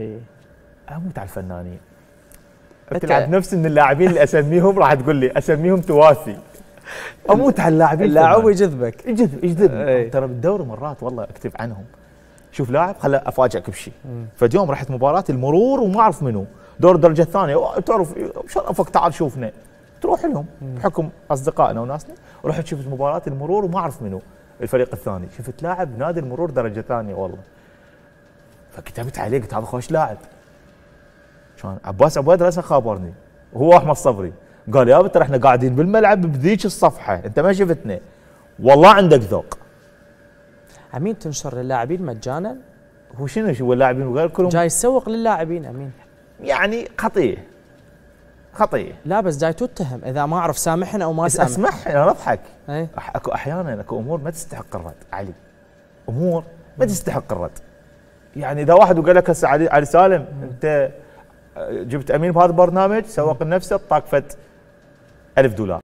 ايه اموت على الفنانين بتلعب نفس ان اللاعبين اللي اسميهم راح تقول لي اسميهم تواسي اموت على اللاعبين اللاعب يجذبك يجذب يجذبني إيه. ترى بالدوري مرات والله اكتب عنهم شوف لاعب خلا افاجئك بشيء فاليوم رحت مباراه المرور وما اعرف منو دور الدرجه الثانيه تعرف شرفك تعال شوفنا تروح لهم بحكم اصدقائنا وناسنا ورحت شفت مباراه المرور وما اعرف منو الفريق الثاني شفت لاعب نادي المرور درجه ثانيه والله فكتبت عليه قلت هذا خوش لاعب شلون عباس عبيد راسه خابرني هو احمد صبري قال يا ترى احنا قاعدين بالملعب بذيك الصفحه انت ما شفتنا والله عندك ذوق امين تنشر للاعبين مجانا هو شنو شو اللاعبين وغير كلهم جاي يسوق للاعبين امين يعني خطيه خطيه لا بس جاي تتهم اذا ما اعرف سامحنا او ما سامحنا اسمح انا اضحك إيه. اكو احيانا اكو امور ما تستحق الرد علي امور ما تستحق الرد يعني اذا واحد وقال لك هسه علي, علي سالم انت آه، جبت امين بهذا البرنامج سوق نفسه طاقفت 1000 دولار